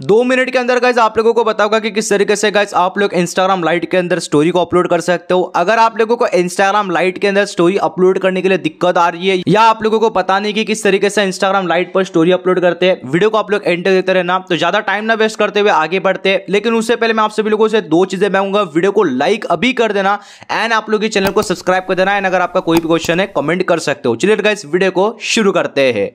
दो मिनट के अंदर गाइज आप लोगों को बताऊंगा कि किस तरीके से गाइज आप लोग इंस्टाग्राम लाइट के अंदर स्टोरी को अपलोड कर सकते हो अगर आप लोगों को इंस्टाग्राम लाइट के अंदर स्टोरी अपलोड करने के लिए दिक्कत आ रही है या आप लोगों को पता नहीं कि किस तरीके से इंस्टाग्राम लाइट पर स्टोरी अपलोड करते हैं वीडियो को आप लोग एंटर देते रहना तो ज्यादा टाइम ना वेस्ट करते हुए आगे बढ़ते लेकिन उससे पहले मैं आप सभी लोगों से दो चीजें मांगूंगा वीडियो को लाइक अभी कर देना एंड आप लोग चैनल को सब्सक्राइब कर देना एंड अगर आपका कोई भी क्वेश्चन है कमेंट कर सकते हो चलिए गाइज वीडियो को शुरू करते हैं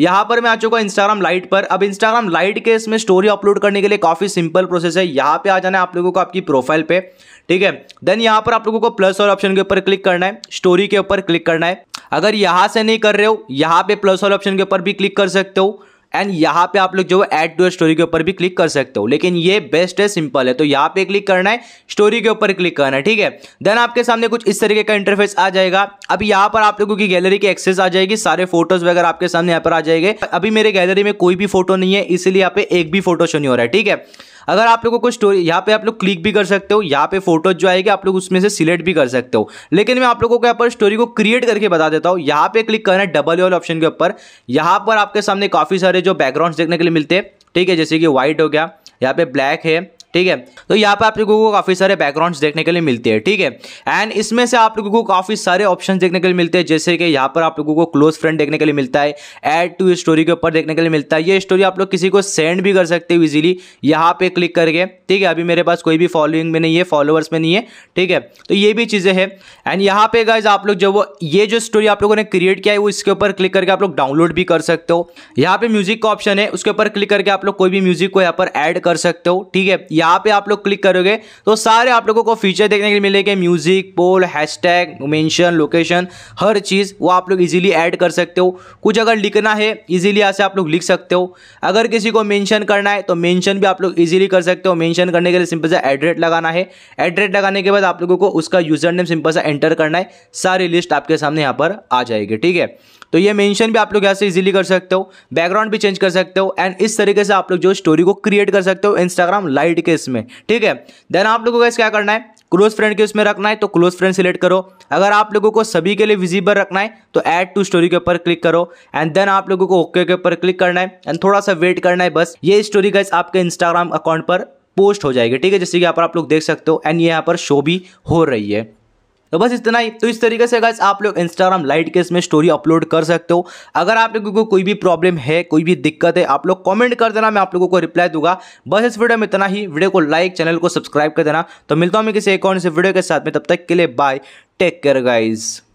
यहां पर मैं आ चुका इंस्टाग्राम लाइट पर अब इंस्टाग्राम लाइट के इसमें स्टोरी अपलोड करने के लिए काफ़ी सिंपल प्रोसेस है यहाँ पे आ जाना है आप लोगों को आपकी प्रोफाइल पे ठीक है देन यहां पर आप लोगों को प्लस और ऑप्शन के ऊपर क्लिक करना है स्टोरी के ऊपर क्लिक करना है अगर यहाँ से नहीं कर रहे हो यहाँ पे प्लस और ऑप्शन के ऊपर भी क्लिक कर सकते हो एंड यहाँ पे आप लोग जो है ऐड टू स्टोरी के ऊपर भी क्लिक कर सकते हो लेकिन ये बेस्ट है सिंपल है तो यहाँ पे क्लिक करना है स्टोरी के ऊपर क्लिक करना है ठीक है देन आपके सामने कुछ इस तरीके का इंटरफेस आ जाएगा अब यहाँ पर आप लोगों की गैलरी की एक्सेस आ जाएगी सारे फोटोज वगैरह आपके सामने यहाँ पर आ जाएंगे अभी मेरे गैलरी में कोई भी फोटो नहीं है इसलिए यहाँ पे एक भी फोटो शो नहीं हो रहा है ठीक है अगर आप लोगों को स्टोरी यहाँ पे आप लोग क्लिक भी कर सकते हो यहाँ पे फोटोज जो आएगी आप लोग उसमें से सिलेक्ट भी कर सकते हो लेकिन मैं आप लोगों को यहाँ पर स्टोरी को क्रिएट करके बता देता हूँ यहाँ पे क्लिक करना है डबल ऑल ऑप्शन के ऊपर यहाँ पर आपके सामने काफी सारे जो बैकग्राउंड देखने के लिए मिलते हैं ठीक है जैसे कि व्हाइट हो गया यहाँ पे ब्लैक है ठीक है तो यहाँ पे आप लोगों को काफ़ी सारे बैकग्राउंड्स देखने के लिए मिलते हैं ठीक है एंड इसमें से आप लोगों को काफ़ी सारे ऑप्शन देखने के लिए मिलते हैं जैसे कि यहाँ पर आप लोगों को क्लोज फ्रेंड देखने के लिए मिलता है एड टू स्टोरी के ऊपर देखने के लिए मिलता है ये स्टोरी आप लोग किसी को सेंड भी कर सकते हो इजिली यहाँ पे क्लिक करके ठीक है अभी मेरे पास कोई भी फॉलोइंग में नहीं है फॉलोअर्स में नहीं है ठीक है तो ये भी चीज़ें हैं एंड यहाँ पे गाइज आप लोग जब वो ये जो स्टोरी आप लोगों ने क्रिएट किया है वो इसके ऊपर क्लिक करके आप लोग डाउनलोड भी कर सकते हो यहाँ पे म्यूजिक का ऑप्शन है उसके ऊपर क्लिक करके आप लोग कोई भी म्यूजिक को यहाँ पर ऐड कर सकते हो ठीक है यहाँ पे आप लोग क्लिक करोगे तो सारे आप लोगों को फीचर देखने के लिए मिलेंगे music poll hashtag mention location हर चीज़ वो आप लोग इजीली ऐड कर सकते हो कुछ अगर लिखना है इजीली यहाँ से आप लोग लिख सकते हो अगर किसी को मेंशन करना है तो मेंशन भी आप लोग इजीली कर सकते हो मेंशन करने के लिए सिंपल सा एड्रेट लगाना है एड्रेट लगाने के बाद आप लोगों को उसका यूज़र नेम सिंपल सा एंटर करना है सारी लिस्ट आपके सामने यहाँ पर आ जाएगी ठीक है तो ये मेंशन भी आप लोग यहाँ से इजीली कर सकते हो बैकग्राउंड भी चेंज कर सकते हो एंड इस तरीके से आप लोग जो स्टोरी को क्रिएट कर सकते हो इंस्टाग्राम लाइट के इसमें ठीक है देन आप लोगों को क्या करना है क्लोज फ्रेंड के उसमें रखना है तो क्लोज फ्रेंड सिलेक्ट करो अगर आप लोगों को सभी के लिए विजिबल रखना है तो ऐड टू स्टोरी के ऊपर क्लिक करो एंड देन आप लोगों को ओके के ऊपर क्लिक करना है एंड थोड़ा सा वेट करना है बस ये स्टोरी गाइस आपके इंस्टाग्राम अकाउंट पर पोस्ट हो जाएगी ठीक है जैसे कि यहाँ पर आप लोग देख सकते हो एंड ये यहाँ पर शो भी हो रही है तो बस इतना ही तो इस तरीके से अगर आप लोग इंस्टाग्राम लाइट के इसमें स्टोरी अपलोड कर सकते हो अगर आप लोगों को कोई भी प्रॉब्लम है कोई भी दिक्कत है आप लोग कॉमेंट कर देना मैं आप लोगों को रिप्लाई दूंगा बस इस वीडियो में इतना ही वीडियो को लाइक चैनल को सब्सक्राइब कर देना तो मिलता हूँ मैं किसी एक और से वीडियो के साथ में तब तक के लिए बाय टेक केयर गाइज़